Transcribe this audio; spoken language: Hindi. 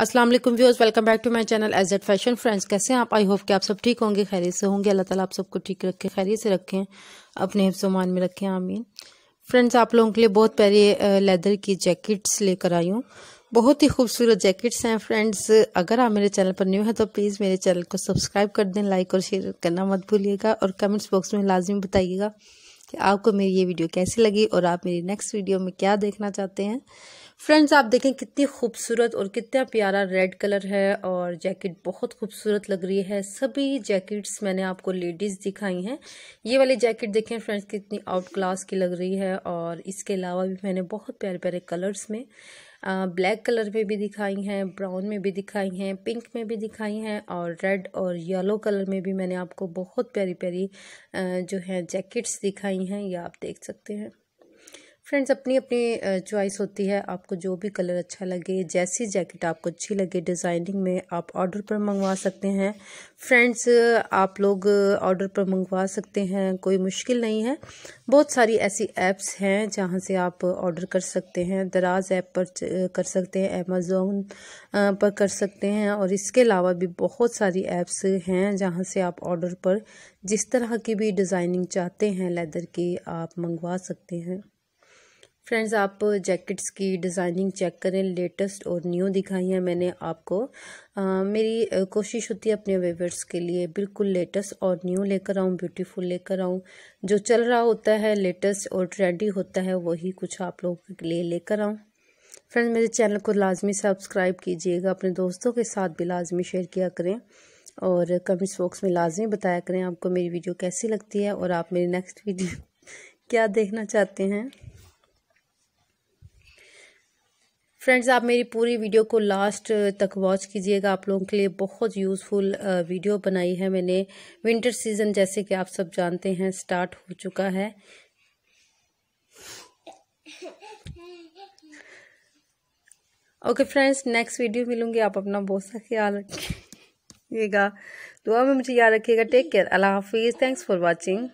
अस्सलाम वालेकुम viewers welcome back to my channel edge at fashion friends कैसे हैं आप आई होप कि आप सब ठीक होंगे खैरियत से होंगे अल्लाह ताला आप सबको ठीक रखें खैरियत से रखें अपने हिफ्समान में रखें आमीन फ्रेंड्स आप लोगों के लिए बहुत प्यारी लेदर की जैकेट्स लेकर आई हूँ बहुत ही खूबसूरत जैकेट्स हैं फ्रेंड्स अगर आप मेरे चैनल पर न्यू हैं तो प्लीज़ मेरे चैनल को सब्सक्राइब कर दें लाइक और शेयर करना मत भूलिएगा और कमेंट्स बॉक्स में लाजमी बताइएगा कि आपको मेरी ये वीडियो कैसी लगी और आप मेरी नेक्स्ट वीडियो में क्या देखना चाहते हैं फ्रेंड्स आप देखें कितनी खूबसूरत और कितना प्यारा रेड कलर है और जैकेट बहुत खूबसूरत लग रही है सभी जैकेट्स मैंने आपको लेडीज़ दिखाई हैं ये वाली जैकेट देखें फ्रेंड्स कितनी आउट क्लास की लग रही है और इसके अलावा भी मैंने बहुत प्यारे प्यारे कलर्स में ब्लैक कलर में भी दिखाई हैं ब्राउन में भी दिखाई हैं पिंक में भी दिखाई हैं और रेड और येलो कलर में भी मैंने आपको बहुत प्यारी प्यारी जो है जैकेट्स दिखाई हैं ये आप देख सकते हैं फ्रेंड्स अपनी अपनी चॉइस होती है आपको जो भी कलर अच्छा लगे जैसी जैकेट आपको अच्छी लगे डिज़ाइनिंग में आप ऑर्डर पर मंगवा सकते हैं फ्रेंड्स आप लोग ऑर्डर पर मंगवा सकते हैं कोई मुश्किल नहीं है बहुत सारी ऐसी ऐप्स हैं जहाँ से आप ऑर्डर कर सकते हैं दराज ऐप पर कर सकते हैं अमेज़ोन पर कर सकते हैं और इसके अलावा भी बहुत सारी ऐप्स हैं जहाँ से आप ऑर्डर पर जिस तरह की भी डिज़ाइनिंग चाहते हैं लेदर की आप मंगवा सकते हैं फ्रेंड्स आप जैकेट्स की डिज़ाइनिंग चेक करें लेटेस्ट और न्यू दिखाई है मैंने आपको आ, मेरी कोशिश होती है अपने वेवर्स के लिए बिल्कुल लेटेस्ट और न्यू लेकर आऊँ ब्यूटीफुल लेकर आऊँ जो चल रहा होता है लेटेस्ट और ट्रेंडी होता है वही कुछ आप लोगों के लिए लेकर आऊँ फ्रेंड्स मेरे चैनल को लाजमी सब्सक्राइब कीजिएगा अपने दोस्तों के साथ भी लाजमी शेयर किया करें और कमेंट्स बॉक्स में लाजमी बताया करें आपको मेरी वीडियो कैसी लगती है और आप मेरी नेक्स्ट वीडियो क्या देखना चाहते हैं फ्रेंड्स आप मेरी पूरी वीडियो को लास्ट uh, तक वॉच कीजिएगा आप लोगों के लिए बहुत यूज़फुल uh, वीडियो बनाई है मैंने विंटर सीज़न जैसे कि आप सब जानते हैं स्टार्ट हो चुका है ओके फ्रेंड्स नेक्स्ट वीडियो मिलूंगी आप अपना बहुत सा ख्याल रखिएगा दुआ में मुझे याद रखिएगा टेक केयर अल्लाह हाफिज़ थैंक्स फॉर वॉचिंग